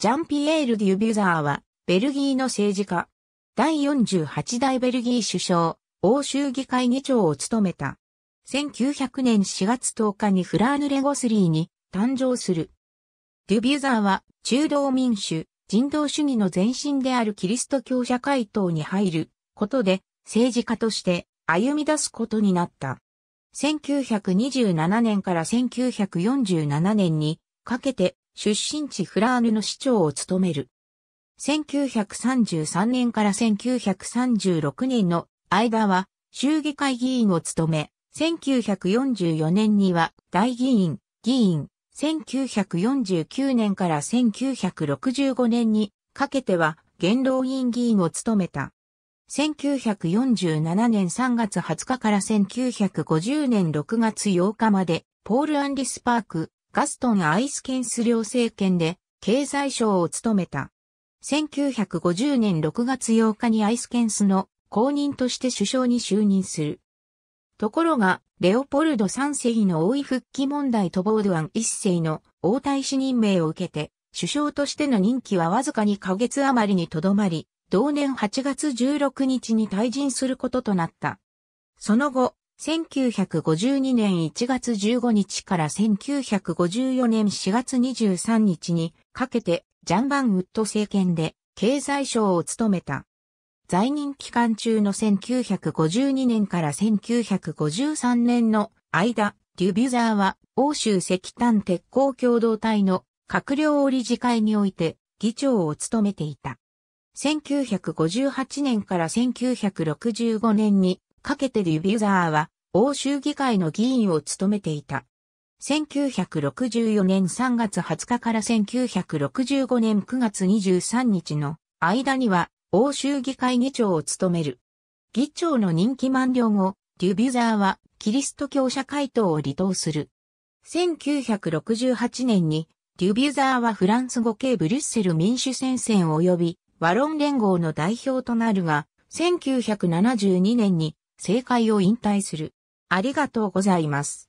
ジャンピエール・デュビュザーは、ベルギーの政治家。第48代ベルギー首相、欧州議会議長を務めた。1900年4月10日にフラーヌ・レゴスリーに誕生する。デュビュザーは、中道民主、人道主義の前身であるキリスト教社会党に入ることで、政治家として歩み出すことになった。1927年から1947年にかけて出身地フラーヌの市長を務める。1933年から1936年の間は衆議会議員を務め、1944年には大議員、議員、1949年から1965年にかけては元老院議員を務めた。1947年3月20日から1950年6月8日まで、ポール・アンリスパーク、ガストン・アイスケンス両政権で経済省を務めた。1950年6月8日にアイスケンスの公認として首相に就任する。ところが、レオポルド3世の王位復帰問題とボードワン1世の王太子任命を受けて、首相としての任期はわずか2ヶ月余りにとどまり、同年8月16日に退陣することとなった。その後、1952年1月15日から1954年4月23日にかけてジャンバンウッド政権で経済省を務めた。在任期間中の1952年から1953年の間、デュビュザーは欧州石炭鉄鋼共同体の閣僚理事会において議長を務めていた。1958年から1965年にかけてデュビューザーは欧州議会の議員を務めていた。1964年3月20日から1965年9月23日の間には欧州議会議長を務める。議長の任期満了後、デュビューザーはキリスト教社会党を離党する。1968年にデュビューザーはフランス語系ブリュッセル民主戦線及びワロン連合の代表となるが、1972年に政界を引退する。ありがとうございます。